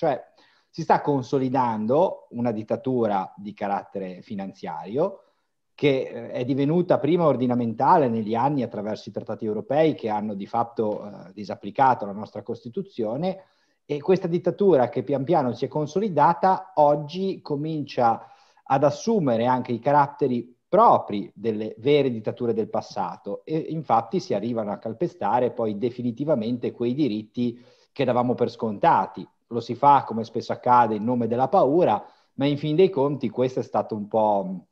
Cioè si sta consolidando una dittatura di carattere finanziario che eh, è divenuta prima ordinamentale negli anni attraverso i trattati europei che hanno di fatto eh, disapplicato la nostra Costituzione e questa dittatura che pian piano si è consolidata oggi comincia ad assumere anche i caratteri propri delle vere dittature del passato e infatti si arrivano a calpestare poi definitivamente quei diritti che davamo per scontati, lo si fa, come spesso accade, in nome della paura, ma in fin dei conti questo è stato un po'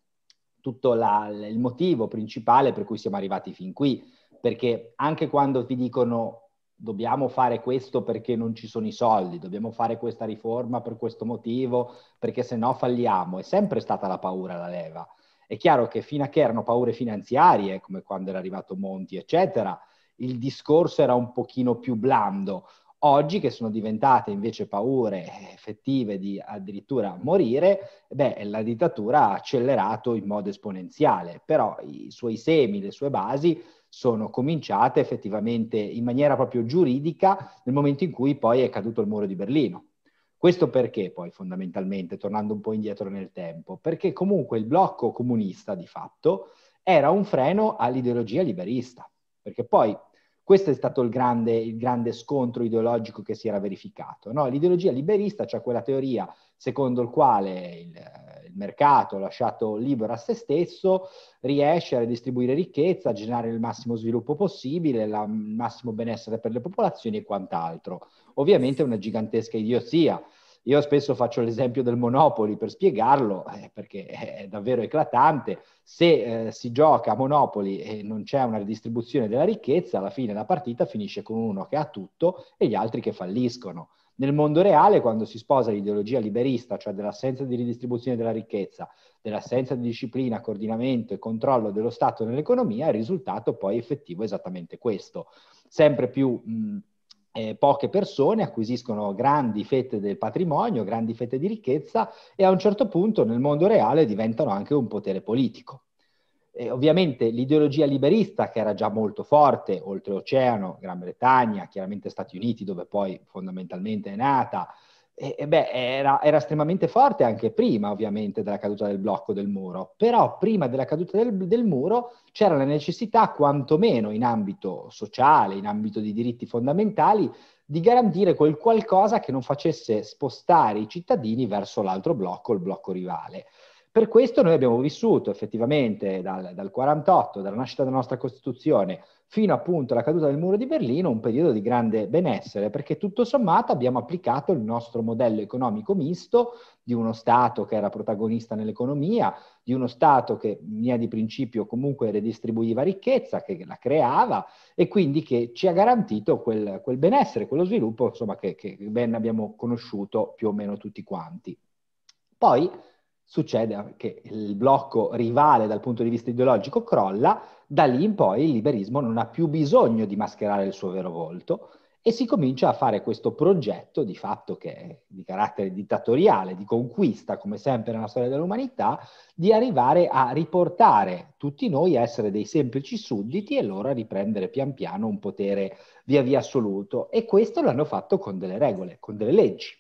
tutto la, il motivo principale per cui siamo arrivati fin qui, perché anche quando ti dicono dobbiamo fare questo perché non ci sono i soldi, dobbiamo fare questa riforma per questo motivo, perché se no falliamo, è sempre stata la paura la leva. È chiaro che fino a che erano paure finanziarie, come quando era arrivato Monti, eccetera, il discorso era un pochino più blando. Oggi, che sono diventate invece paure effettive di addirittura morire, beh, la dittatura ha accelerato in modo esponenziale, però i suoi semi, le sue basi sono cominciate effettivamente in maniera proprio giuridica nel momento in cui poi è caduto il muro di Berlino. Questo perché poi fondamentalmente, tornando un po' indietro nel tempo, perché comunque il blocco comunista di fatto era un freno all'ideologia liberista, perché poi questo è stato il grande, il grande scontro ideologico che si era verificato. No? L'ideologia liberista, cioè quella teoria secondo la quale il, il mercato lasciato libero a se stesso riesce a redistribuire ricchezza, a generare il massimo sviluppo possibile, la, il massimo benessere per le popolazioni e quant'altro. Ovviamente è una gigantesca idiozia io spesso faccio l'esempio del Monopoli per spiegarlo, eh, perché è davvero eclatante. Se eh, si gioca a Monopoli e non c'è una ridistribuzione della ricchezza, alla fine la partita finisce con uno che ha tutto e gli altri che falliscono. Nel mondo reale, quando si sposa l'ideologia liberista, cioè dell'assenza di ridistribuzione della ricchezza, dell'assenza di disciplina, coordinamento e controllo dello Stato nell'economia, il risultato poi effettivo è esattamente questo. Sempre più mh, eh, poche persone acquisiscono grandi fette del patrimonio, grandi fette di ricchezza e a un certo punto nel mondo reale diventano anche un potere politico. E ovviamente l'ideologia liberista, che era già molto forte, oltreoceano, Gran Bretagna, chiaramente Stati Uniti, dove poi fondamentalmente è nata, e beh, era, era, estremamente forte anche prima, ovviamente, della caduta del blocco del muro, però prima della caduta del, del, muro c'era la necessità, quantomeno in ambito sociale, in ambito di diritti fondamentali, di garantire quel qualcosa che non facesse spostare i cittadini verso l'altro blocco, il blocco rivale. Per questo noi abbiamo vissuto effettivamente dal, dal 48, dalla nascita della nostra Costituzione, fino appunto alla caduta del muro di Berlino, un periodo di grande benessere, perché tutto sommato abbiamo applicato il nostro modello economico misto di uno Stato che era protagonista nell'economia, di uno Stato che in linea di principio comunque redistribuiva ricchezza, che la creava e quindi che ci ha garantito quel, quel benessere, quello sviluppo insomma, che, che ben abbiamo conosciuto più o meno tutti quanti. Poi succede che il blocco rivale dal punto di vista ideologico crolla, da lì in poi il liberismo non ha più bisogno di mascherare il suo vero volto e si comincia a fare questo progetto di fatto che è di carattere dittatoriale, di conquista, come sempre nella storia dell'umanità, di arrivare a riportare tutti noi a essere dei semplici sudditi e loro a riprendere pian piano un potere via via assoluto. E questo l'hanno fatto con delle regole, con delle leggi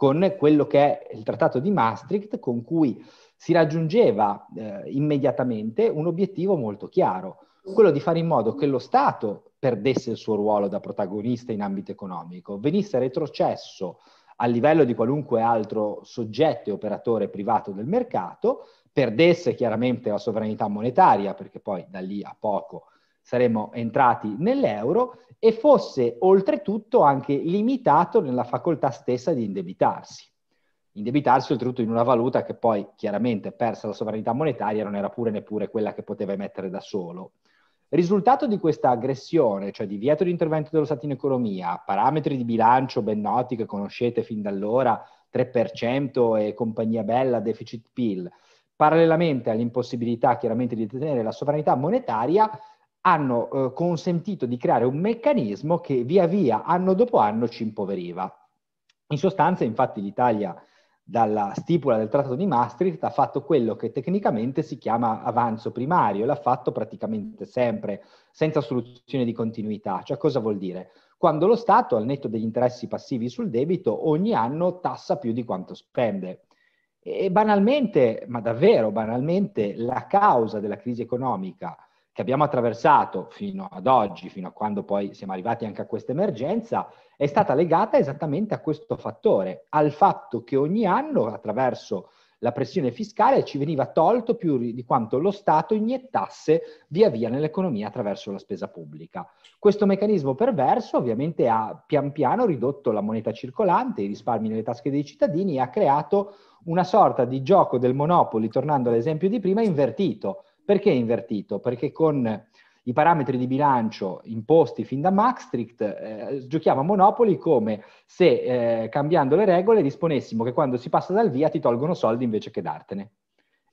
con quello che è il trattato di Maastricht con cui si raggiungeva eh, immediatamente un obiettivo molto chiaro, quello di fare in modo che lo Stato perdesse il suo ruolo da protagonista in ambito economico, venisse retrocesso a livello di qualunque altro soggetto e operatore privato del mercato, perdesse chiaramente la sovranità monetaria, perché poi da lì a poco saremmo entrati nell'euro e fosse oltretutto anche limitato nella facoltà stessa di indebitarsi. Indebitarsi oltretutto in una valuta che poi chiaramente persa la sovranità monetaria non era pure neppure quella che poteva emettere da solo. Risultato di questa aggressione, cioè divieto di intervento dello Stato in economia, parametri di bilancio ben noti che conoscete fin da allora, 3% e compagnia bella, deficit PIL, parallelamente all'impossibilità chiaramente di detenere la sovranità monetaria, hanno eh, consentito di creare un meccanismo che via via, anno dopo anno, ci impoveriva. In sostanza, infatti, l'Italia dalla stipula del Trattato di Maastricht ha fatto quello che tecnicamente si chiama avanzo primario, l'ha fatto praticamente sempre, senza soluzione di continuità. Cioè cosa vuol dire? Quando lo Stato, al netto degli interessi passivi sul debito, ogni anno tassa più di quanto spende. E banalmente, ma davvero banalmente, la causa della crisi economica che abbiamo attraversato fino ad oggi, fino a quando poi siamo arrivati anche a questa emergenza, è stata legata esattamente a questo fattore, al fatto che ogni anno attraverso la pressione fiscale ci veniva tolto più di quanto lo Stato iniettasse via via nell'economia attraverso la spesa pubblica. Questo meccanismo perverso ovviamente ha pian piano ridotto la moneta circolante, i risparmi nelle tasche dei cittadini e ha creato una sorta di gioco del monopoli, tornando all'esempio di prima, invertito perché invertito? Perché con i parametri di bilancio imposti fin da Maastricht, eh, giochiamo a Monopoli come se eh, cambiando le regole disponessimo che quando si passa dal via ti tolgono soldi invece che dartene.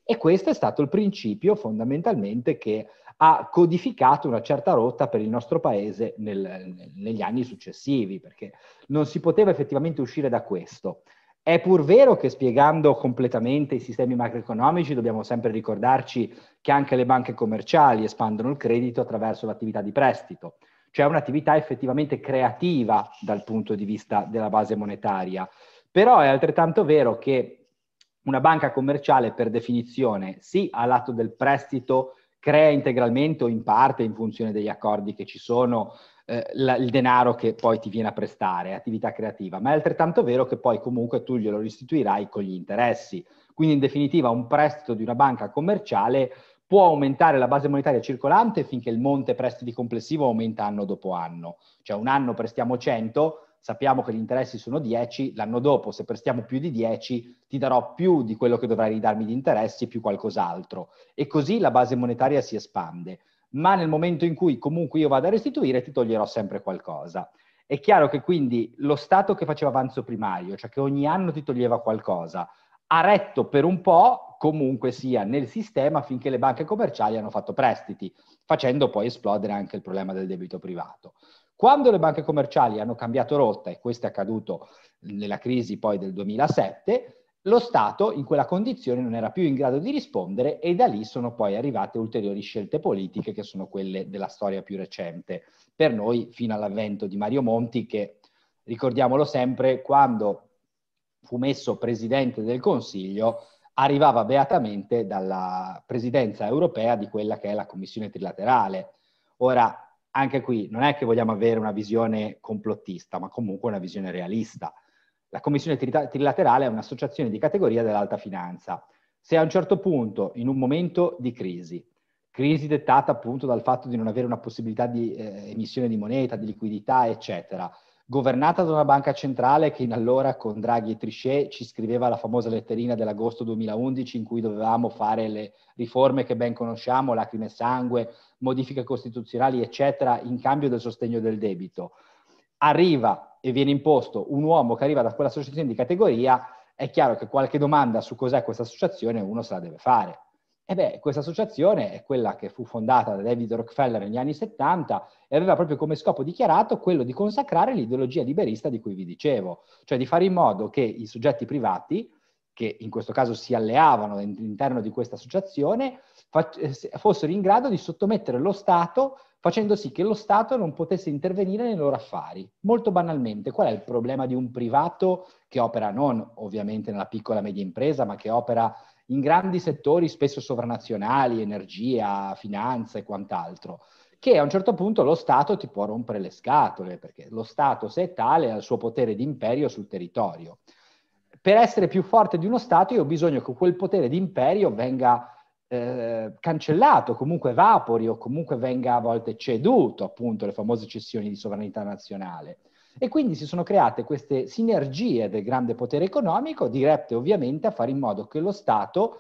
E questo è stato il principio fondamentalmente che ha codificato una certa rotta per il nostro paese nel, negli anni successivi, perché non si poteva effettivamente uscire da questo. È pur vero che spiegando completamente i sistemi macroeconomici dobbiamo sempre ricordarci che anche le banche commerciali espandono il credito attraverso l'attività di prestito, cioè un'attività effettivamente creativa dal punto di vista della base monetaria. Però è altrettanto vero che una banca commerciale per definizione sì ha lato del prestito crea integralmente o in parte in funzione degli accordi che ci sono eh, la, il denaro che poi ti viene a prestare, attività creativa, ma è altrettanto vero che poi comunque tu glielo restituirai con gli interessi. Quindi in definitiva un prestito di una banca commerciale può aumentare la base monetaria circolante finché il monte prestiti complessivo aumenta anno dopo anno. Cioè un anno prestiamo 100, sappiamo che gli interessi sono 10, l'anno dopo se prestiamo più di 10 ti darò più di quello che dovrai ridarmi di interessi più qualcos'altro. E così la base monetaria si espande ma nel momento in cui comunque io vado a restituire ti toglierò sempre qualcosa. È chiaro che quindi lo Stato che faceva avanzo primario, cioè che ogni anno ti toglieva qualcosa, ha retto per un po' comunque sia nel sistema finché le banche commerciali hanno fatto prestiti, facendo poi esplodere anche il problema del debito privato. Quando le banche commerciali hanno cambiato rotta, e questo è accaduto nella crisi poi del 2007, lo Stato in quella condizione non era più in grado di rispondere e da lì sono poi arrivate ulteriori scelte politiche che sono quelle della storia più recente. Per noi fino all'avvento di Mario Monti che, ricordiamolo sempre, quando fu messo presidente del Consiglio arrivava beatamente dalla presidenza europea di quella che è la Commissione trilaterale. Ora, anche qui non è che vogliamo avere una visione complottista, ma comunque una visione realista la commissione trilaterale è un'associazione di categoria dell'alta finanza. Se a un certo punto, in un momento di crisi, crisi dettata appunto dal fatto di non avere una possibilità di eh, emissione di moneta, di liquidità, eccetera, governata da una banca centrale che in allora con Draghi e Trichet ci scriveva la famosa letterina dell'agosto 2011 in cui dovevamo fare le riforme che ben conosciamo, lacrime e sangue, modifiche costituzionali, eccetera, in cambio del sostegno del debito. Arriva e viene imposto un uomo che arriva da quell'associazione di categoria, è chiaro che qualche domanda su cos'è questa associazione uno se la deve fare. E beh, questa associazione è quella che fu fondata da David Rockefeller negli anni 70 e aveva proprio come scopo dichiarato quello di consacrare l'ideologia liberista di cui vi dicevo, cioè di fare in modo che i soggetti privati, che in questo caso si alleavano all'interno di questa associazione, eh, fossero in grado di sottomettere lo Stato facendo sì che lo Stato non potesse intervenire nei loro affari. Molto banalmente, qual è il problema di un privato che opera non ovviamente nella piccola e media impresa, ma che opera in grandi settori spesso sovranazionali, energia, finanza e quant'altro? che a un certo punto lo Stato ti può rompere le scatole, perché lo Stato, se è tale, ha il suo potere di imperio sul territorio. Per essere più forte di uno Stato, io ho bisogno che quel potere di imperio venga eh, cancellato, comunque evapori o comunque venga a volte ceduto, appunto, le famose cessioni di sovranità nazionale. E quindi si sono create queste sinergie del grande potere economico, dirette ovviamente a fare in modo che lo Stato,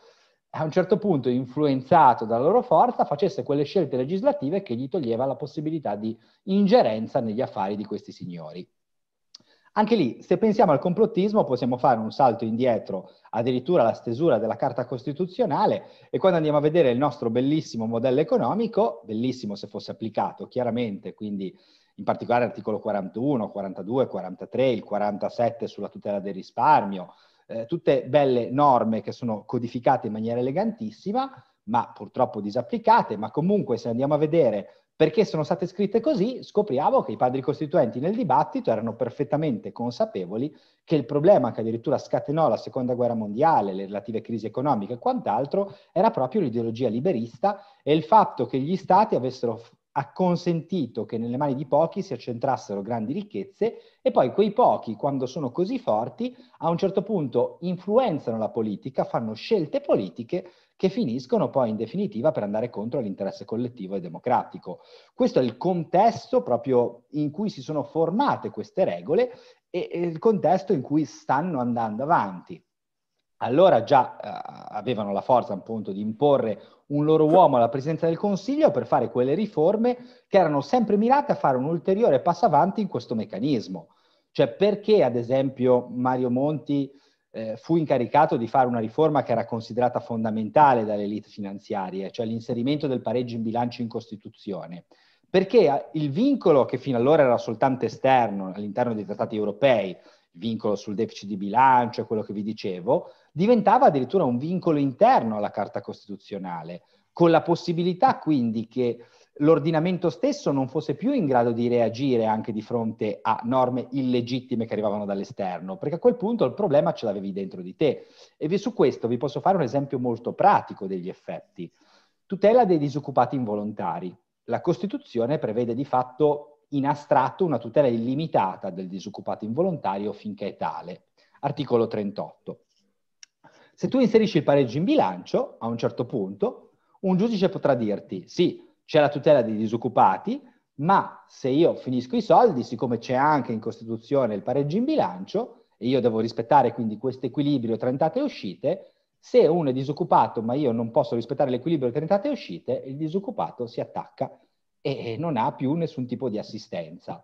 a un certo punto influenzato dalla loro forza, facesse quelle scelte legislative che gli toglieva la possibilità di ingerenza negli affari di questi signori. Anche lì, se pensiamo al complottismo, possiamo fare un salto indietro, addirittura alla stesura della Carta Costituzionale, e quando andiamo a vedere il nostro bellissimo modello economico, bellissimo se fosse applicato, chiaramente, quindi in particolare l'articolo 41, 42, 43, il 47 sulla tutela del risparmio, eh, tutte belle norme che sono codificate in maniera elegantissima, ma purtroppo disapplicate, ma comunque se andiamo a vedere perché sono state scritte così, scopriamo che i padri costituenti nel dibattito erano perfettamente consapevoli che il problema che addirittura scatenò la seconda guerra mondiale, le relative crisi economiche e quant'altro, era proprio l'ideologia liberista e il fatto che gli stati avessero ha consentito che nelle mani di pochi si accentrassero grandi ricchezze e poi quei pochi, quando sono così forti, a un certo punto influenzano la politica, fanno scelte politiche che finiscono poi in definitiva per andare contro l'interesse collettivo e democratico. Questo è il contesto proprio in cui si sono formate queste regole e, il contesto in cui stanno andando avanti allora già eh, avevano la forza appunto di imporre un loro uomo alla presidenza del Consiglio per fare quelle riforme che erano sempre mirate a fare un ulteriore passo avanti in questo meccanismo. Cioè perché ad esempio Mario Monti eh, fu incaricato di fare una riforma che era considerata fondamentale dalle elite finanziarie, cioè l'inserimento del pareggio in bilancio in Costituzione? Perché eh, il vincolo che fino allora era soltanto esterno all'interno dei trattati europei, vincolo sul deficit di bilancio, quello che vi dicevo, diventava addirittura un vincolo interno alla Carta Costituzionale, con la possibilità quindi che l'ordinamento stesso non fosse più in grado di reagire anche di fronte a norme illegittime che arrivavano dall'esterno, perché a quel punto il problema ce l'avevi dentro di te. E su questo vi posso fare un esempio molto pratico degli effetti. Tutela dei disoccupati involontari. La Costituzione prevede di fatto in astratto una tutela illimitata del disoccupato involontario finché è tale. Articolo 38. Se tu inserisci il pareggio in bilancio, a un certo punto, un giudice potrà dirti sì, c'è la tutela dei disoccupati, ma se io finisco i soldi, siccome c'è anche in Costituzione il pareggio in bilancio, e io devo rispettare quindi questo equilibrio tra entrate e uscite, se uno è disoccupato ma io non posso rispettare l'equilibrio tra entrate e uscite, il disoccupato si attacca e non ha più nessun tipo di assistenza.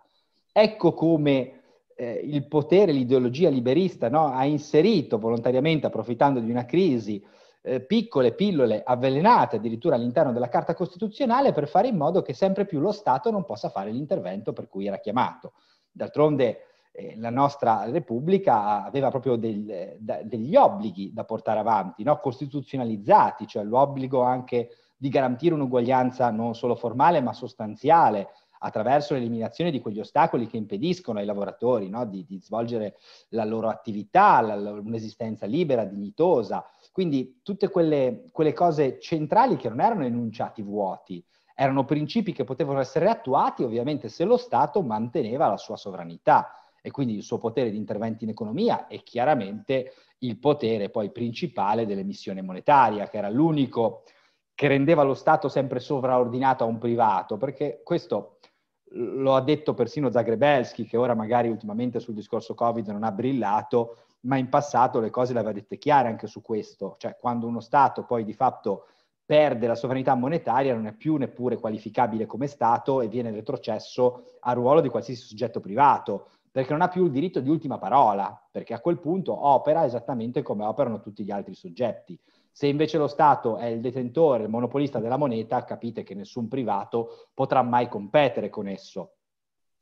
Ecco come eh, il potere, l'ideologia liberista no? ha inserito volontariamente, approfittando di una crisi, eh, piccole pillole avvelenate addirittura all'interno della Carta Costituzionale per fare in modo che sempre più lo Stato non possa fare l'intervento per cui era chiamato. D'altronde eh, la nostra Repubblica aveva proprio del, da, degli obblighi da portare avanti, no? costituzionalizzati, cioè l'obbligo anche di garantire un'uguaglianza non solo formale ma sostanziale attraverso l'eliminazione di quegli ostacoli che impediscono ai lavoratori no, di, di, svolgere la loro attività, la, la, un'esistenza libera, dignitosa. Quindi tutte quelle, quelle cose centrali che non erano enunciati vuoti, erano principi che potevano essere attuati ovviamente se lo Stato manteneva la sua sovranità e quindi il suo potere di intervento in economia e chiaramente il potere poi principale dell'emissione monetaria, che era l'unico che rendeva lo Stato sempre sovraordinato a un privato, perché questo lo ha detto persino Zagrebelski, che ora magari ultimamente sul discorso Covid non ha brillato, ma in passato le cose le aveva dette chiare anche su questo, cioè quando uno Stato poi di fatto perde la sovranità monetaria non è più neppure qualificabile come Stato e viene retrocesso al ruolo di qualsiasi soggetto privato, perché non ha più il diritto di ultima parola, perché a quel punto opera esattamente come operano tutti gli altri soggetti. Se invece lo Stato è il detentore, il monopolista della moneta, capite che nessun privato potrà mai competere con esso.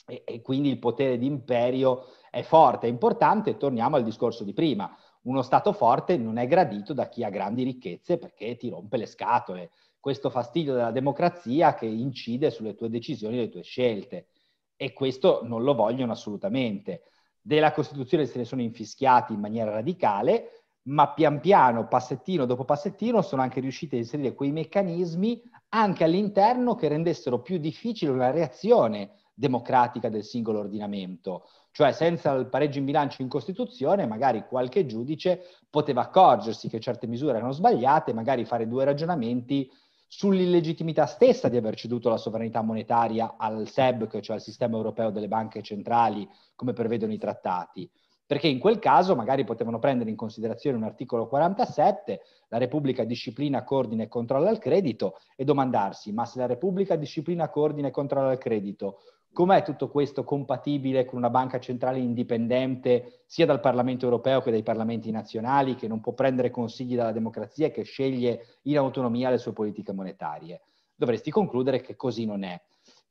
E, e quindi il potere di imperio è forte, è importante. Torniamo al discorso di prima. Uno Stato forte non è gradito da chi ha grandi ricchezze perché ti rompe le scatole. Questo fastidio della democrazia che incide sulle tue decisioni e le tue scelte. E questo non lo vogliono assolutamente. Della Costituzione se ne sono infischiati in maniera radicale, ma pian piano, passettino dopo passettino, sono anche riusciti a inserire quei meccanismi anche all'interno che rendessero più difficile una reazione democratica del singolo ordinamento. Cioè, senza il pareggio in bilancio in Costituzione, magari qualche giudice poteva accorgersi che certe misure erano sbagliate, magari fare due ragionamenti sull'illegittimità stessa di aver ceduto la sovranità monetaria al SEBC, cioè al sistema europeo delle banche centrali, come prevedono i trattati perché in quel caso magari potevano prendere in considerazione un articolo 47, la Repubblica disciplina, coordina e controlla il credito e domandarsi, ma se la Repubblica disciplina, coordina e controlla il credito, com'è tutto questo compatibile con una banca centrale indipendente sia dal Parlamento europeo che dai Parlamenti nazionali, che non può prendere consigli dalla democrazia e che sceglie in autonomia le sue politiche monetarie? Dovresti concludere che così non è.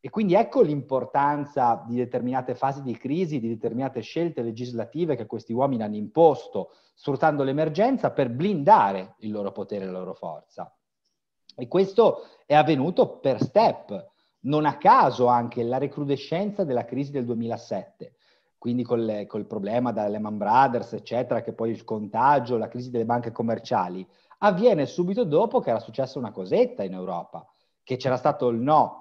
E quindi ecco l'importanza di determinate fasi di crisi, di determinate scelte legislative che questi uomini hanno imposto, sfruttando l'emergenza per blindare il loro potere e la loro forza. E questo è avvenuto per step, non a caso anche la recrudescenza della crisi del 2007, quindi col, col problema della Lehman Brothers, eccetera, che poi il contagio, la crisi delle banche commerciali, avviene subito dopo che era successa una cosetta in Europa, che c'era stato il no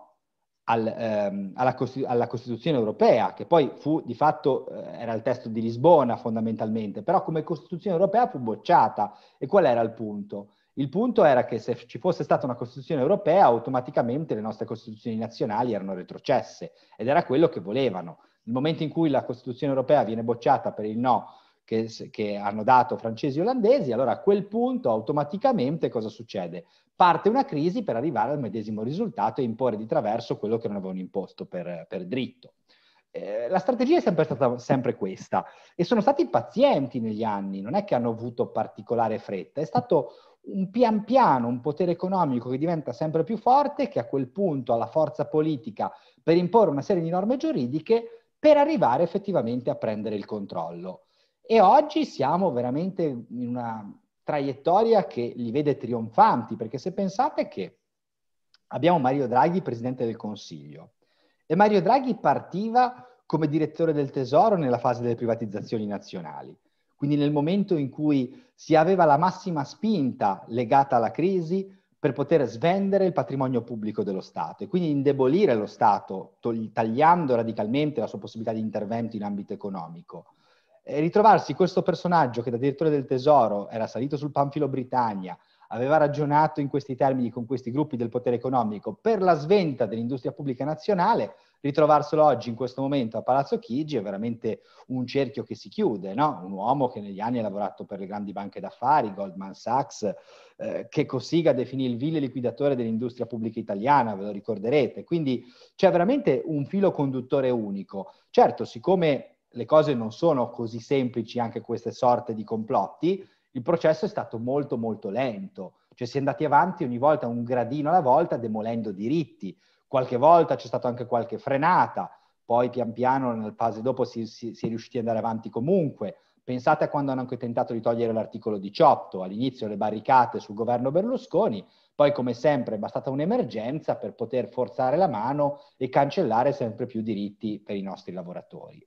al, ehm, alla, Costitu- alla, Costituzione europea, che poi fu di fatto, eh, era il testo di Lisbona fondamentalmente, però come Costituzione europea fu bocciata. E qual era il punto? Il punto era che se ci fosse stata una Costituzione europea, automaticamente le nostre Costituzioni nazionali erano retrocesse ed era quello che volevano. Nel momento in cui la Costituzione europea viene bocciata per il no che, che hanno dato francesi e olandesi, allora a quel punto automaticamente cosa succede? parte una crisi per arrivare al medesimo risultato e imporre di traverso quello che non avevano imposto per, per dritto. Eh, la strategia è sempre stata sempre questa e sono stati pazienti negli anni, non è che hanno avuto particolare fretta, è stato un pian piano, un potere economico che diventa sempre più forte, che a quel punto ha la forza politica per imporre una serie di norme giuridiche per arrivare effettivamente a prendere il controllo. E oggi siamo veramente in una traiettoria che li vede trionfanti, perché se pensate che abbiamo Mario Draghi, presidente del Consiglio, e Mario Draghi partiva come direttore del Tesoro nella fase delle privatizzazioni nazionali. Quindi nel momento in cui si aveva la massima spinta legata alla crisi per poter svendere il patrimonio pubblico dello Stato e quindi indebolire lo Stato, tagliando radicalmente la sua possibilità di intervento in ambito economico ritrovarsi questo personaggio che da direttore del tesoro era salito sul panfilo Britannia, aveva ragionato in questi termini con questi gruppi del potere economico per la sventa dell'industria pubblica nazionale, ritrovarselo oggi in questo momento a Palazzo Chigi è veramente un cerchio che si chiude, no? un uomo che negli anni ha lavorato per le grandi banche d'affari, Goldman Sachs, eh, che Cossiga definì il vile liquidatore dell'industria pubblica italiana, ve lo ricorderete. Quindi c'è veramente un filo conduttore unico. Certo, siccome le cose non sono così semplici anche queste sorte di complotti, il processo è stato molto molto lento, cioè si è andati avanti ogni volta un gradino alla volta demolendo diritti, qualche volta c'è stata anche qualche frenata, poi pian piano nel fase dopo si, si, si è riusciti ad andare avanti comunque. Pensate a quando hanno anche tentato di togliere l'articolo 18, all'inizio le barricate sul governo Berlusconi, poi come sempre è bastata un'emergenza per poter forzare la mano e cancellare sempre più diritti per i nostri lavoratori.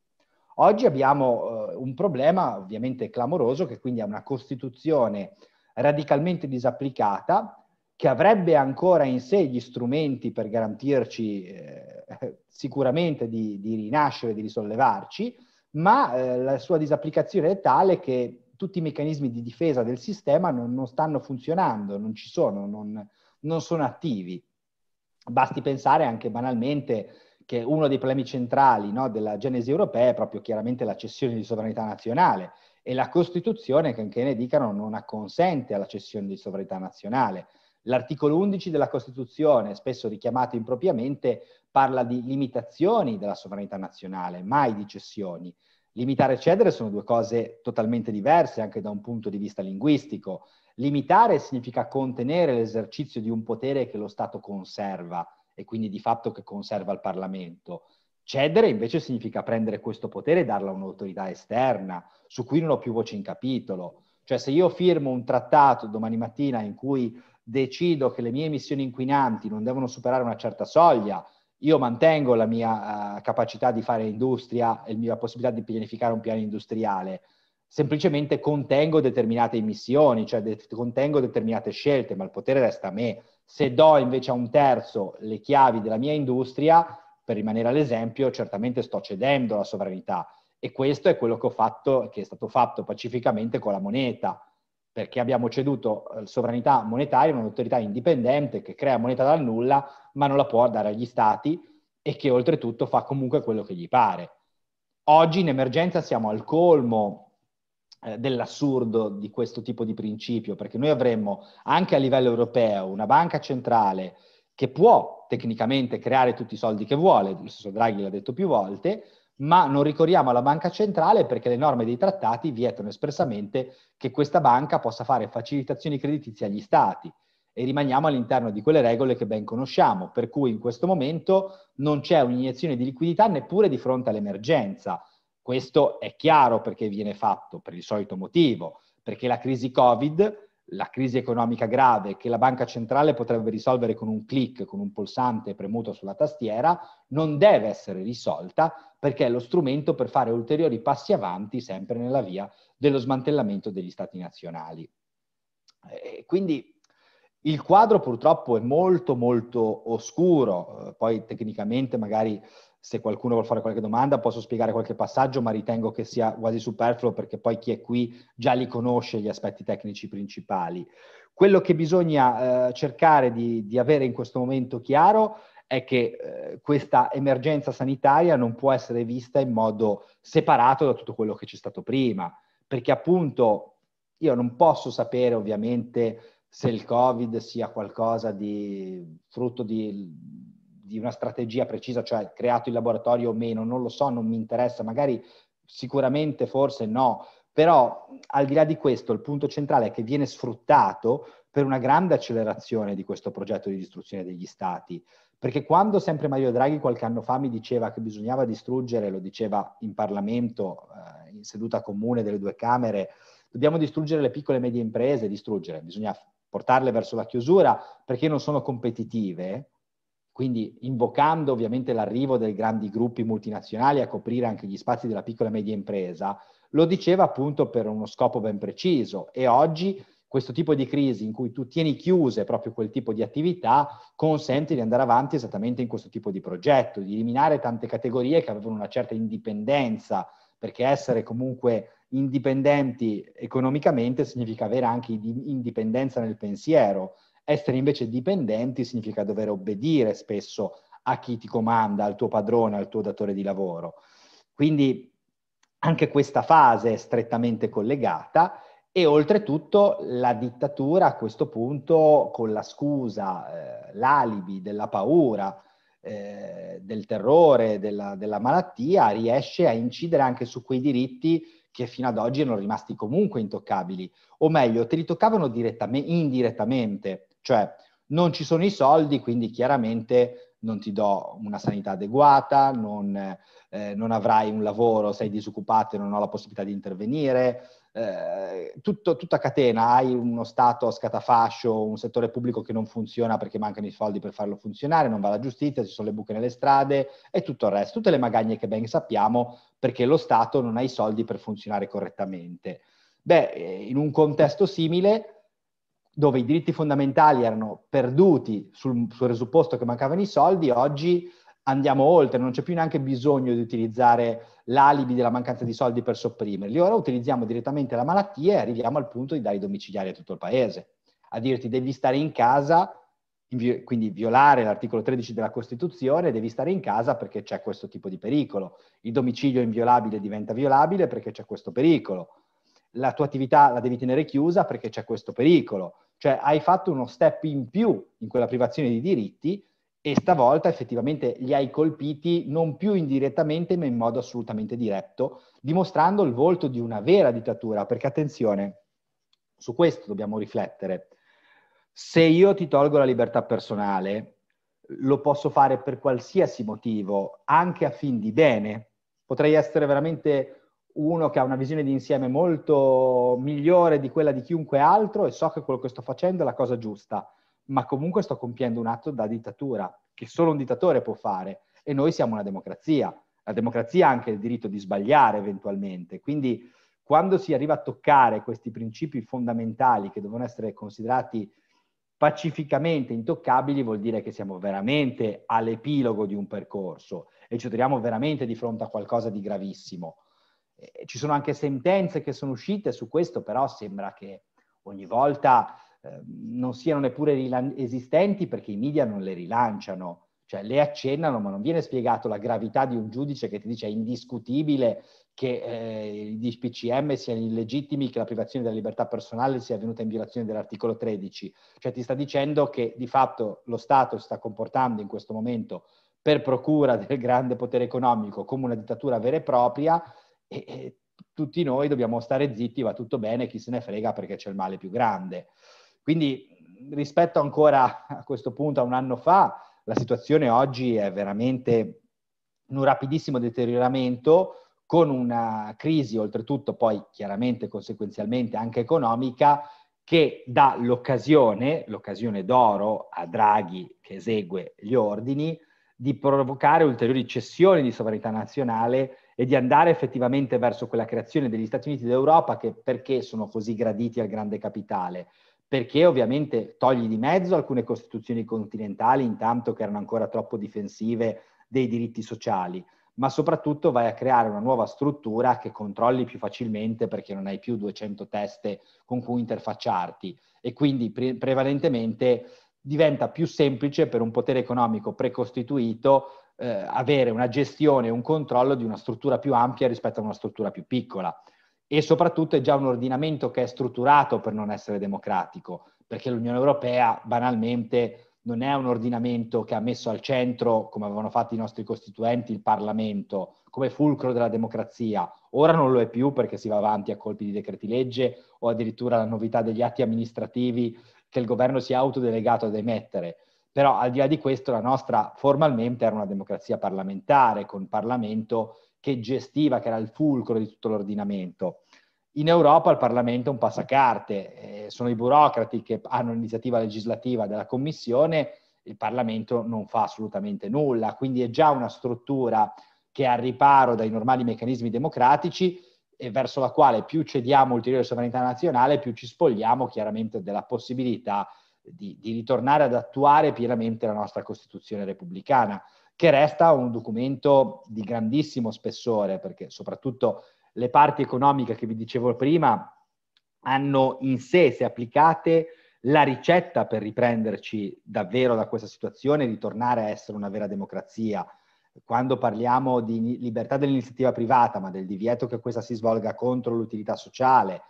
Oggi abbiamo eh, un problema ovviamente clamoroso che quindi è una Costituzione radicalmente disapplicata, che avrebbe ancora in sé gli strumenti per garantirci eh, sicuramente di, di, rinascere, di risollevarci, ma eh, la sua disapplicazione è tale che tutti i meccanismi di difesa del sistema non, non stanno funzionando, non ci sono, non, non sono attivi. Basti pensare anche banalmente che uno dei problemi centrali no, della genesi europea è proprio chiaramente la cessione di sovranità nazionale e la Costituzione, che ne dicano, non acconsente alla cessione di sovranità nazionale. L'articolo 11 della Costituzione, spesso richiamato impropriamente, parla di limitazioni della sovranità nazionale, mai di cessioni. Limitare e cedere sono due cose totalmente diverse anche da un punto di vista linguistico. Limitare significa contenere l'esercizio di un potere che lo Stato conserva e quindi di fatto che conserva il Parlamento. Cedere invece significa prendere questo potere e darlo a un'autorità esterna, su cui non ho più voce in capitolo. Cioè se io firmo un trattato domani mattina in cui decido che le mie emissioni inquinanti non devono superare una certa soglia, io mantengo la mia uh, capacità di fare industria e la mia possibilità di pianificare un piano industriale, semplicemente contengo determinate emissioni, cioè de- contengo determinate scelte, ma il potere resta a me. Se do invece a un terzo le chiavi della mia industria, per rimanere all'esempio, certamente sto cedendo la sovranità. E questo è quello che ho fatto, che è stato fatto pacificamente con la moneta, perché abbiamo ceduto eh, sovranità monetaria a un'autorità indipendente che crea moneta dal nulla, ma non la può dare agli stati e che oltretutto fa comunque quello che gli pare. Oggi in emergenza siamo al colmo eh, dell'assurdo di questo tipo di principio, perché noi avremmo anche a livello europeo una banca centrale che può tecnicamente creare tutti i soldi che vuole, lo stesso Draghi l'ha detto più volte, ma non ricorriamo alla banca centrale perché le norme dei trattati vietano espressamente che questa banca possa fare facilitazioni creditizie agli stati e rimaniamo all'interno di quelle regole che ben conosciamo, per cui in questo momento non c'è un'iniezione di liquidità neppure di fronte all'emergenza questo è chiaro perché viene fatto, per il solito motivo, perché la crisi Covid, la crisi economica grave che la banca centrale potrebbe risolvere con un clic, con un pulsante premuto sulla tastiera, non deve essere risolta perché è lo strumento per fare ulteriori passi avanti sempre nella via dello smantellamento degli stati nazionali. E eh, quindi il quadro purtroppo è molto molto oscuro, eh, poi tecnicamente magari se qualcuno vuole fare qualche domanda posso spiegare qualche passaggio, ma ritengo che sia quasi superfluo perché poi chi è qui già li conosce gli aspetti tecnici principali. Quello che bisogna eh, cercare di, di, avere in questo momento chiaro è che eh, questa emergenza sanitaria non può essere vista in modo separato da tutto quello che c'è stato prima, perché appunto io non posso sapere ovviamente se il Covid sia qualcosa di frutto di di una strategia precisa, cioè creato il laboratorio o meno, non lo so, non mi interessa, magari sicuramente forse no, però al di là di questo il punto centrale è che viene sfruttato per una grande accelerazione di questo progetto di distruzione degli stati, perché quando sempre Mario Draghi qualche anno fa mi diceva che bisognava distruggere, lo diceva in Parlamento, eh, in seduta comune delle due Camere, dobbiamo distruggere le piccole e medie imprese, distruggere, bisogna portarle verso la chiusura perché non sono competitive, quindi invocando ovviamente l'arrivo dei grandi gruppi multinazionali a coprire anche gli spazi della piccola e media impresa, lo diceva appunto per uno scopo ben preciso e oggi questo tipo di crisi in cui tu tieni chiuse proprio quel tipo di attività consente di andare avanti esattamente in questo tipo di progetto, di eliminare tante categorie che avevano una certa indipendenza, perché essere comunque indipendenti economicamente significa avere anche indipendenza nel pensiero, essere invece dipendenti significa dover obbedire spesso a chi ti comanda, al tuo padrone, al tuo datore di lavoro. Quindi anche questa fase è strettamente collegata e oltretutto la dittatura a questo punto con la scusa, eh, l'alibi della paura, eh, del terrore, della, della malattia, riesce a incidere anche su quei diritti che fino ad oggi erano rimasti comunque intoccabili, o meglio, te li toccavano indirettamente cioè, non ci sono i soldi, quindi chiaramente non ti do una sanità adeguata, non, eh, non avrai un lavoro, sei disoccupato e non ho la possibilità di intervenire, eh, tutto, tutta catena, hai uno Stato scatafascio, un settore pubblico che non funziona perché mancano i soldi per farlo funzionare, non va la giustizia, ci sono le buche nelle strade e tutto il resto, tutte le magagne che ben sappiamo perché lo Stato non ha i soldi per funzionare correttamente. Beh, eh, in un contesto simile dove i diritti fondamentali erano perduti sul, sul presupposto che mancavano i soldi, oggi andiamo oltre, non c'è più neanche bisogno di utilizzare l'alibi della mancanza di soldi per sopprimerli. Ora utilizziamo direttamente la malattia e arriviamo al punto di dare i domiciliari a tutto il paese, a dirti devi stare in casa, quindi violare l'articolo 13 della Costituzione, devi stare in casa perché c'è questo tipo di pericolo. Il domicilio inviolabile diventa violabile perché c'è questo pericolo. La tua attività la devi tenere chiusa perché c'è questo pericolo. Cioè hai fatto uno step in più in quella privazione di diritti e stavolta effettivamente li hai colpiti non più indirettamente ma in modo assolutamente diretto, dimostrando il volto di una vera dittatura, perché attenzione, su questo dobbiamo riflettere. Se io ti tolgo la libertà personale, lo posso fare per qualsiasi motivo, anche a fin di bene. Potrei essere veramente uno che ha una visione di insieme molto migliore di quella di chiunque altro e so che quello che sto facendo è la cosa giusta, ma comunque sto compiendo un atto da dittatura che solo un dittatore può fare e noi siamo una democrazia. La democrazia ha anche il diritto di sbagliare eventualmente, quindi quando si arriva a toccare questi principi fondamentali che devono essere considerati pacificamente intoccabili vuol dire che siamo veramente all'epilogo di un percorso e ci troviamo veramente di fronte a qualcosa di gravissimo eh, ci sono anche sentenze che sono uscite su questo, però sembra che ogni volta eh, non siano neppure rilan- esistenti perché i media non le rilanciano, cioè le accennano, ma non viene spiegato la gravità di un giudice che ti dice è indiscutibile che eh, i PCM siano illegittimi, che la privazione della libertà personale sia avvenuta in violazione dell'articolo 13. Cioè ti sta dicendo che di fatto lo Stato si sta comportando in questo momento per procura del grande potere economico come una dittatura vera e propria e, e tutti noi dobbiamo stare zitti, va tutto bene, chi se ne frega perché c'è il male più grande. Quindi rispetto ancora a questo punto a un anno fa, la situazione oggi è veramente in un rapidissimo deterioramento con una crisi oltretutto poi chiaramente conseguenzialmente anche economica che dà l'occasione, l'occasione d'oro a Draghi che esegue gli ordini di provocare ulteriori cessioni di sovranità nazionale e di andare effettivamente verso quella creazione degli Stati Uniti d'Europa che perché sono così graditi al grande capitale? Perché ovviamente togli di mezzo alcune costituzioni continentali intanto che erano ancora troppo difensive dei diritti sociali, ma soprattutto vai a creare una nuova struttura che controlli più facilmente perché non hai più 200 teste con cui interfacciarti e quindi pre- prevalentemente diventa più semplice per un potere economico precostituito eh, avere una gestione e un controllo di una struttura più ampia rispetto a una struttura più piccola. E soprattutto è già un ordinamento che è strutturato per non essere democratico, perché l'Unione Europea banalmente non è un ordinamento che ha messo al centro, come avevano fatto i nostri costituenti, il Parlamento come fulcro della democrazia. Ora non lo è più perché si va avanti a colpi di decreti legge o addirittura la novità degli atti amministrativi che il governo si è autodelegato ad emettere. Però al di là di questo la nostra formalmente era una democrazia parlamentare con Parlamento che gestiva, che era il fulcro di tutto l'ordinamento. In Europa il Parlamento è un passacarte, eh, sono i burocrati che hanno l'iniziativa legislativa della Commissione, il Parlamento non fa assolutamente nulla, quindi è già una struttura che è al riparo dai normali meccanismi democratici e verso la quale più cediamo ulteriore sovranità nazionale, più ci spogliamo chiaramente della possibilità di, di ritornare ad attuare pienamente la nostra Costituzione repubblicana, che resta un documento di grandissimo spessore, perché soprattutto le parti economiche che vi dicevo prima hanno in sé, se applicate, la ricetta per riprenderci davvero da questa situazione e ritornare a essere una vera democrazia. Quando parliamo di libertà dell'iniziativa privata, ma del divieto che questa si svolga contro l'utilità sociale,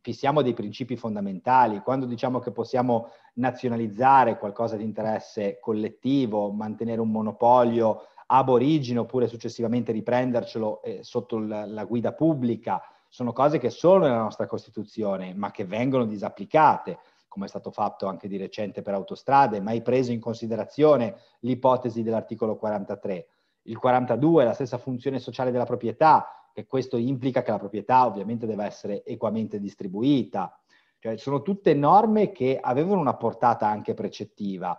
fissiamo dei principi fondamentali, quando diciamo che possiamo nazionalizzare qualcosa di interesse collettivo, mantenere un monopolio ab origine oppure successivamente riprendercelo eh, sotto la, la guida pubblica, sono cose che sono nella nostra Costituzione ma che vengono disapplicate come è stato fatto anche di recente per autostrade, mai preso in considerazione l'ipotesi dell'articolo 43. Il 42, la stessa funzione sociale della proprietà, che questo implica che la proprietà ovviamente deve essere equamente distribuita. Cioè, sono tutte norme che avevano una portata anche precettiva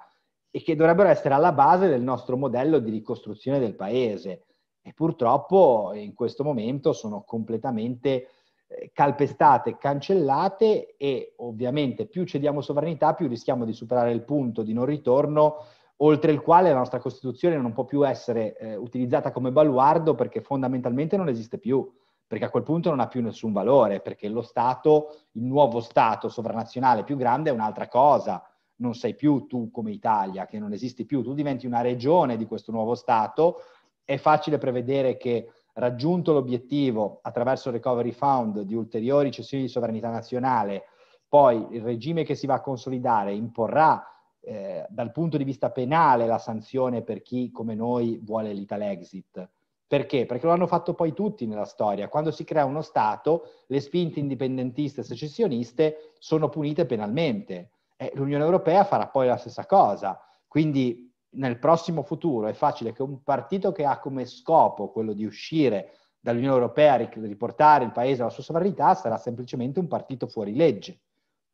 e che dovrebbero essere alla base del nostro modello di ricostruzione del paese. E purtroppo in questo momento sono completamente eh, calpestate, cancellate e ovviamente più cediamo sovranità, più rischiamo di superare il punto di non ritorno oltre il quale la nostra Costituzione non può più essere eh, utilizzata come baluardo perché fondamentalmente non esiste più, perché a quel punto non ha più nessun valore, perché lo Stato, il nuovo Stato sovranazionale più grande è un'altra cosa, non sei più tu come Italia, che non esisti più, tu diventi una regione di questo nuovo Stato, è facile prevedere che raggiunto l'obiettivo attraverso il Recovery Fund di ulteriori cessioni di sovranità nazionale, poi il regime che si va a consolidare imporrà eh, dal punto di vista penale la sanzione per chi come noi vuole l'Italexit. Perché? Perché lo hanno fatto poi tutti nella storia. Quando si crea uno Stato, le spinte indipendentiste e secessioniste sono punite penalmente. E L'Unione Europea farà poi la stessa cosa. Quindi nel prossimo futuro è facile che un partito che ha come scopo quello di uscire dall'Unione Europea, riportare il paese alla sua sovranità, sarà semplicemente un partito fuori legge.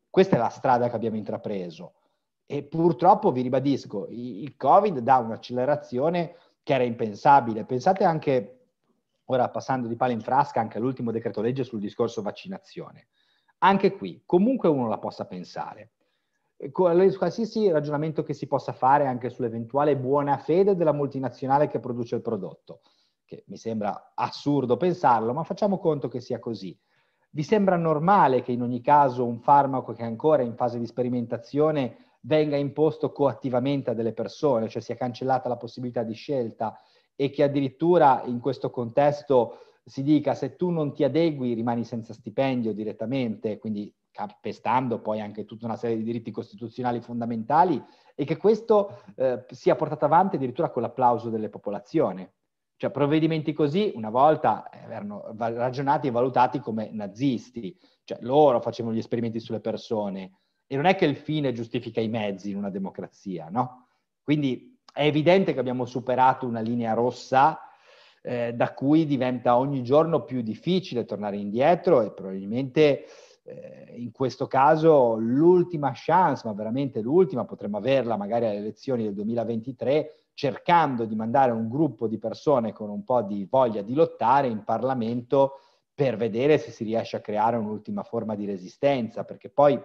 Questa è la strada che abbiamo intrapreso. E purtroppo, vi ribadisco, il Covid dà un'accelerazione che era impensabile. Pensate anche, ora passando di palo in frasca, anche all'ultimo decreto legge sul discorso vaccinazione. Anche qui, comunque uno la possa pensare. Qualsiasi ragionamento che si possa fare anche sull'eventuale buona fede della multinazionale che produce il prodotto, che mi sembra assurdo pensarlo, ma facciamo conto che sia così. Vi sembra normale che in ogni caso un farmaco che è ancora in fase di sperimentazione venga imposto coattivamente a delle persone, cioè sia cancellata la possibilità di scelta e che addirittura in questo contesto si dica se tu non ti adegui rimani senza stipendio direttamente, quindi calpestando poi anche tutta una serie di diritti costituzionali fondamentali e che questo eh, sia portato avanti addirittura con l'applauso delle popolazioni. Cioè provvedimenti così una volta eh, erano ragionati e valutati come nazisti, cioè loro facevano gli esperimenti sulle persone, e non è che il fine giustifica i mezzi in una democrazia, no? Quindi è evidente che abbiamo superato una linea rossa eh, da cui diventa ogni giorno più difficile tornare indietro e probabilmente eh, in questo caso l'ultima chance, ma veramente l'ultima, potremmo averla magari alle elezioni del 2023, cercando di mandare un gruppo di persone con un po' di voglia di lottare in Parlamento per vedere se si riesce a creare un'ultima forma di resistenza, perché poi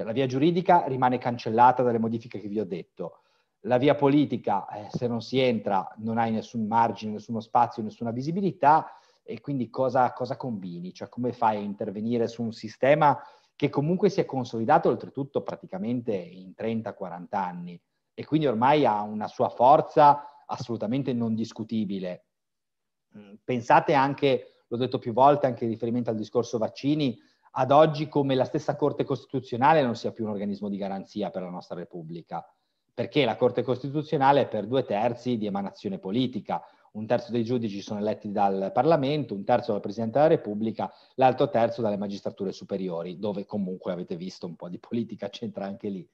cioè, la via giuridica rimane cancellata dalle modifiche che vi ho detto. La via politica, eh, se non si entra, non hai nessun margine, nessuno spazio, nessuna visibilità e quindi cosa, cosa combini? Cioè, come fai a intervenire su un sistema che comunque si è consolidato oltretutto praticamente in 30-40 anni e quindi ormai ha una sua forza assolutamente non discutibile. Mm, pensate anche, l'ho detto più volte anche in riferimento al discorso vaccini, ad oggi come la stessa Corte Costituzionale non sia più un organismo di garanzia per la nostra Repubblica, perché la Corte Costituzionale è per due terzi di emanazione politica, un terzo dei giudici sono eletti dal Parlamento, un terzo dal Presidente della Repubblica, l'altro terzo dalle magistrature superiori, dove comunque avete visto un po' di politica c'entra anche lì.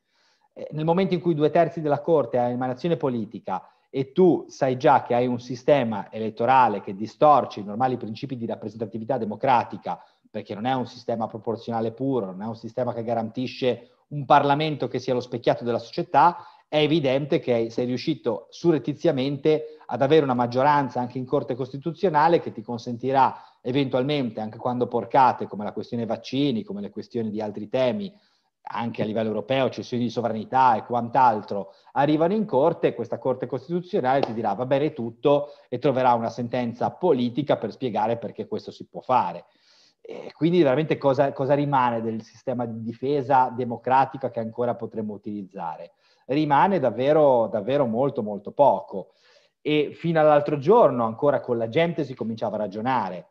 Eh, nel momento in cui due terzi della Corte ha emanazione politica e tu sai già che hai un sistema elettorale che distorce i normali principi di rappresentatività democratica perché non è un sistema proporzionale puro, non è un sistema che garantisce un Parlamento che sia lo specchiato della società, è evidente che sei riuscito surrettiziamente ad avere una maggioranza anche in Corte Costituzionale che ti consentirà eventualmente, anche quando porcate, come la questione vaccini, come le questioni di altri temi, anche a livello europeo, cessioni di sovranità e quant'altro, arrivano in corte, questa Corte Costituzionale ti dirà va bene tutto e troverà una sentenza politica per spiegare perché questo si può fare. E quindi veramente cosa, cosa rimane del sistema di difesa democratica che ancora potremmo utilizzare? Rimane davvero, davvero molto, molto poco. E fino all'altro giorno ancora con la gente si cominciava a ragionare,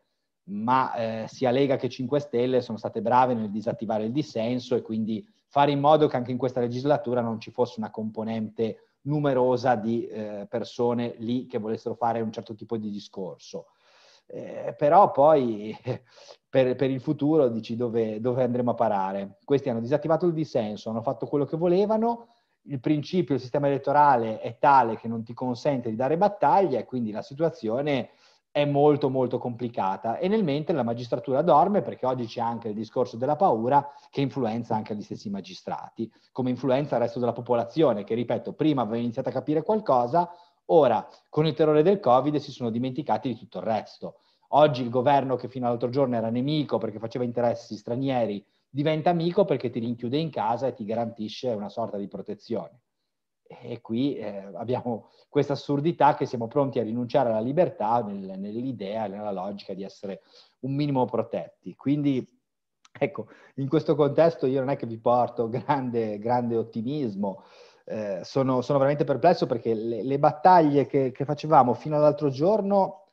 ma eh, sia Lega che 5 Stelle sono state brave nel disattivare il dissenso e quindi fare in modo che anche in questa legislatura non ci fosse una componente numerosa di eh, persone lì che volessero fare un certo tipo di discorso eh, però poi per, per, il futuro dici dove, dove, andremo a parare. Questi hanno disattivato il dissenso, hanno fatto quello che volevano, il principio, il sistema elettorale è tale che non ti consente di dare battaglia e quindi la situazione è molto molto complicata e nel mentre la magistratura dorme perché oggi c'è anche il discorso della paura che influenza anche gli stessi magistrati, come influenza il resto della popolazione che, ripeto, prima aveva iniziato a capire qualcosa, Ora, con il terrore del Covid si sono dimenticati di tutto il resto. Oggi il governo che fino all'altro giorno era nemico perché faceva interessi stranieri diventa amico perché ti rinchiude in casa e ti garantisce una sorta di protezione. E qui eh, abbiamo questa assurdità che siamo pronti a rinunciare alla libertà nel, nell'idea, nella logica di essere un minimo protetti. Quindi, ecco, in questo contesto io non è che vi porto grande, grande ottimismo, eh, sono, sono, veramente perplesso perché le, le battaglie che, che, facevamo fino all'altro giorno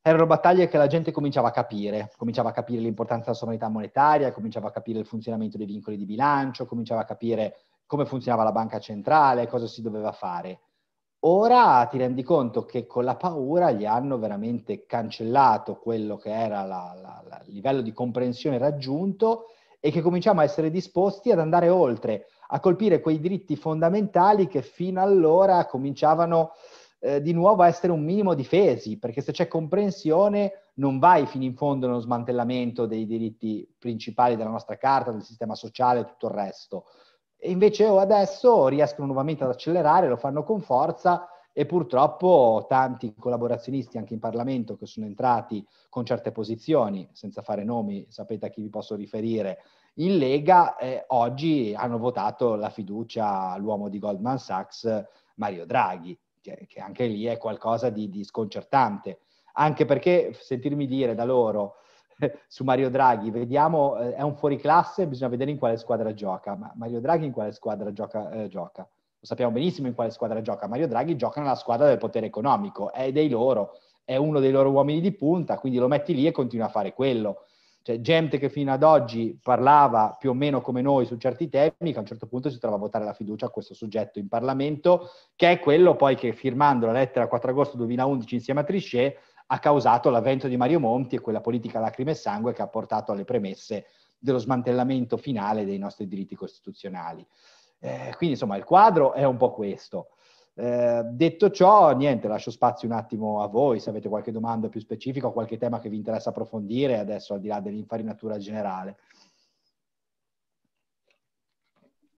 erano battaglie che la gente cominciava a capire, cominciava a capire l'importanza della sovranità monetaria, cominciava a capire il funzionamento dei vincoli di bilancio, cominciava a capire come funzionava la banca centrale, cosa si doveva fare. Ora ti rendi conto che con la paura gli hanno veramente cancellato quello che era il livello di comprensione raggiunto e che cominciamo a essere disposti ad andare oltre, a colpire quei diritti fondamentali che fino allora cominciavano eh, di nuovo a essere un minimo difesi, perché se c'è comprensione non vai fino in fondo nello smantellamento dei diritti principali della nostra carta, del sistema sociale e tutto il resto. E invece adesso riescono nuovamente ad accelerare, lo fanno con forza e purtroppo tanti collaborazionisti anche in Parlamento che sono entrati con certe posizioni, senza fare nomi, sapete a chi vi posso riferire, in Lega, eh, oggi hanno votato la fiducia all'uomo di Goldman Sachs, Mario Draghi, che, che anche lì è qualcosa di, di sconcertante, anche perché sentirmi dire da loro su Mario Draghi, vediamo, eh, è un fuoriclasse, bisogna vedere in quale squadra gioca, ma Mario Draghi in quale squadra gioca? Eh, gioca? lo sappiamo benissimo in quale squadra gioca, Mario Draghi gioca nella squadra del potere economico, è dei loro, è uno dei loro uomini di punta, quindi lo metti lì e continua a fare quello. Cioè, gente che fino ad oggi parlava più o meno come noi su certi temi, che a un certo punto si trova a votare la fiducia a questo soggetto in Parlamento, che è quello poi che firmando la lettera 4 agosto 2011 insieme a Trichet ha causato l'avvento di Mario Monti e quella politica lacrime e sangue che ha portato alle premesse dello smantellamento finale dei nostri diritti costituzionali. Eh, quindi insomma il quadro è un po' questo. Eh, detto ciò, niente, lascio spazio un attimo a voi, se avete qualche domanda più specifica o qualche tema che vi interessa approfondire, adesso al di là dell'infarinatura generale.